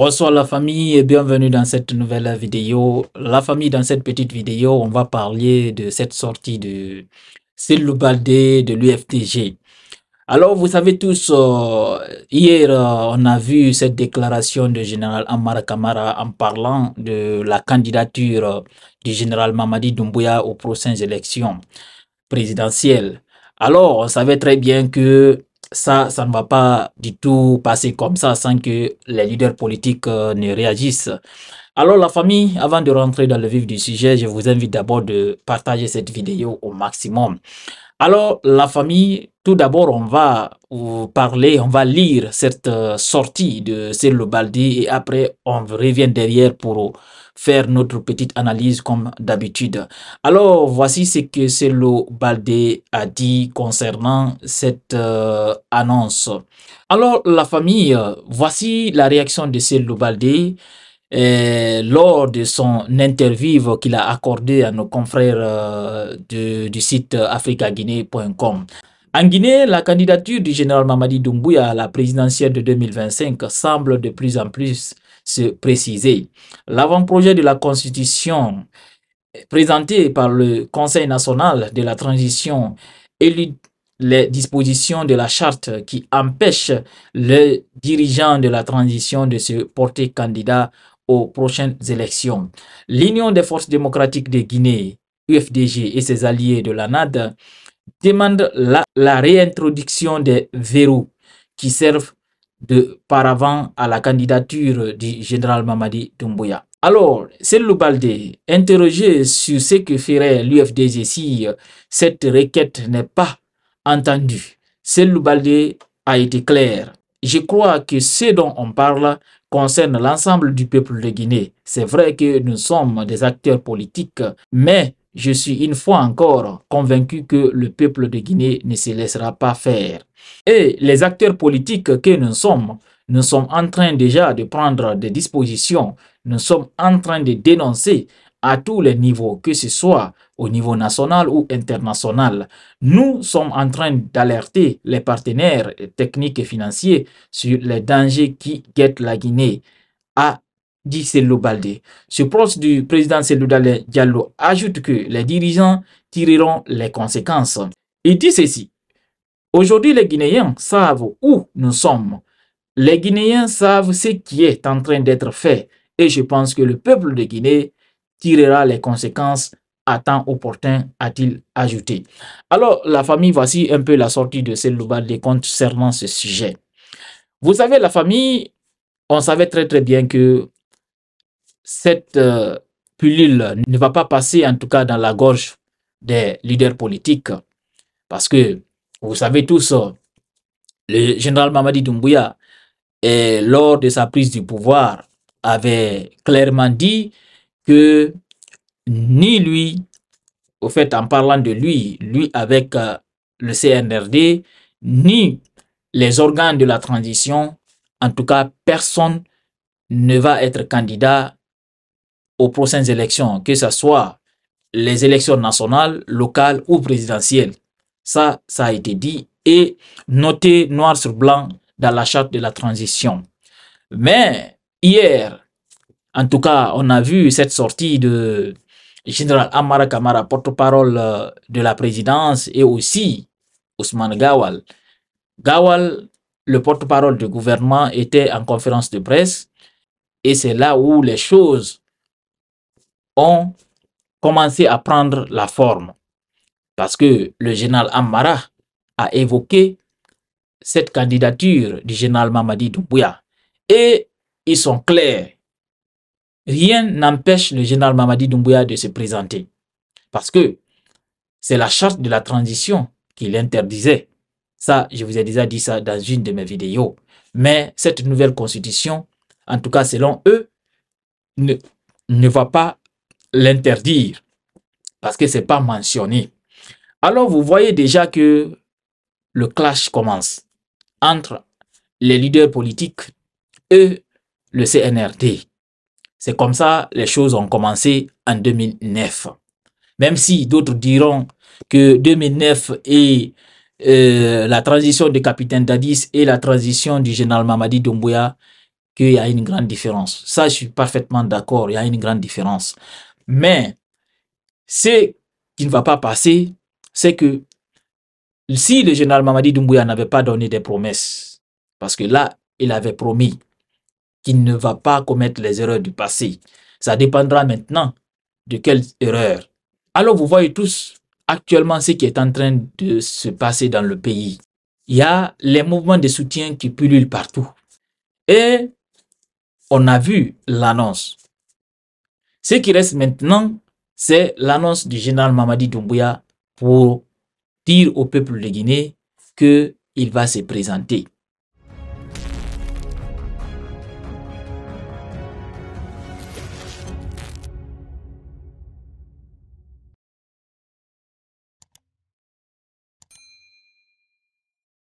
Bonsoir la famille et bienvenue dans cette nouvelle vidéo. La famille, dans cette petite vidéo, on va parler de cette sortie de Sylou Baldé de l'UFTG. Alors, vous savez tous, euh, hier, euh, on a vu cette déclaration de général Amara Kamara en parlant de la candidature euh, du général Mamadi Doumbouya aux prochaines élections présidentielles. Alors, on savait très bien que ça, ça ne va pas du tout passer comme ça sans que les leaders politiques euh, ne réagissent. Alors la famille, avant de rentrer dans le vif du sujet, je vous invite d'abord de partager cette vidéo au maximum. Alors la famille, tout d'abord, on va parler, on va lire cette euh, sortie de Cyril Baldi et après, on revient derrière pour faire notre petite analyse comme d'habitude. Alors, voici ce que Célo Baldé a dit concernant cette euh, annonce. Alors, la famille, voici la réaction de Célo Baldé euh, lors de son interview qu'il a accordé à nos confrères du site africaguinée.com. En Guinée, la candidature du général Mamadi Doumbouya à la présidentielle de 2025 semble de plus en plus se préciser. L'avant-projet de la Constitution présenté par le Conseil national de la transition élude les dispositions de la charte qui empêchent le dirigeant de la transition de se porter candidat aux prochaines élections. L'Union des forces démocratiques de Guinée, UFDG et ses alliés de la NAD demande la, réintroduction des verrous qui servent de paravent à la candidature du général Mamadi Doumbouya. Alors, c'est Loubalde interrogé sur ce que ferait l'UFDG si euh, cette requête n'est pas entendue, le Loubalde a été clair. Je crois que ce dont on parle concerne l'ensemble du peuple de Guinée. C'est vrai que nous sommes des acteurs politiques, mais je suis une fois encore convaincu que le peuple de Guinée ne se laissera pas faire. Et les acteurs politiques que nous sommes, nous sommes en train déjà de prendre des dispositions, nous sommes en train de dénoncer à tous les niveaux, que ce soit au niveau national ou international. Nous sommes en train d'alerter les partenaires techniques et financiers sur les dangers qui guettent la Guinée dit Sello Baldé. Ce proche du président Sello Diallo ajoute que les dirigeants tireront les conséquences. Il dit ceci. Aujourd'hui, les Guinéens savent où nous sommes. Les Guinéens savent ce qui est en train d'être fait. Et je pense que le peuple de Guinée tirera les conséquences à temps opportun, a-t-il ajouté. Alors, la famille, voici un peu la sortie de Sello Baldé concernant ce sujet. Vous savez, la famille, on savait très très bien que cette euh, pullule ne va pas passer, en tout cas dans la gorge des leaders politiques. Parce que, vous savez tous, euh, le général Mamadi Doumbouya, lors de sa prise du pouvoir, avait clairement dit que ni lui, au fait, en parlant de lui, lui avec euh, le CNRD, ni les organes de la transition, en tout cas, personne ne va être candidat aux prochaines élections, que ce soit les élections nationales, locales ou présidentielles. Ça, ça a été dit et noté noir sur blanc dans la charte de la transition. Mais hier, en tout cas, on a vu cette sortie de général Amara Kamara, porte-parole euh, de la présidence, et aussi Ousmane Gawal. Gawal, le porte-parole du gouvernement, était en conférence de presse, et c'est là où les choses ont commencé à prendre la forme. Parce que le général Amara a évoqué cette candidature du général Mamadi Doumbouya. Et ils sont clairs. Rien n'empêche le général Mamadi Doumbouya de se présenter. Parce que c'est la charte de la transition qui l'interdisait. Ça, je vous ai déjà dit ça dans une de mes vidéos. Mais cette nouvelle constitution, en tout cas selon eux, ne, ne va pas l'interdire parce que c'est pas mentionné. Alors vous voyez déjà que le clash commence entre les leaders politiques et le CNRD. C'est comme ça les choses ont commencé en 2009. Même si d'autres diront que 2009 et euh, la transition du capitaine Dadis et la transition du général Mamadi Doumbouya, qu'il y a une grande différence. Ça, je suis parfaitement d'accord, il y a une grande différence. Mais ce qui ne va pas passer, c'est que si le général Mamadi Doumbouya n'avait pas donné des promesses, parce que là, il avait promis qu'il ne va pas commettre les erreurs du passé. Ça dépendra maintenant de quelles erreurs. Alors vous voyez tous actuellement ce qui est en train de se passer dans le pays. Il y a les mouvements de soutien qui pullulent partout. Et on a vu l'annonce ce qui reste maintenant, c'est l'annonce du général Mamadi Doumbouya pour dire au peuple de Guinée qu'il va se présenter.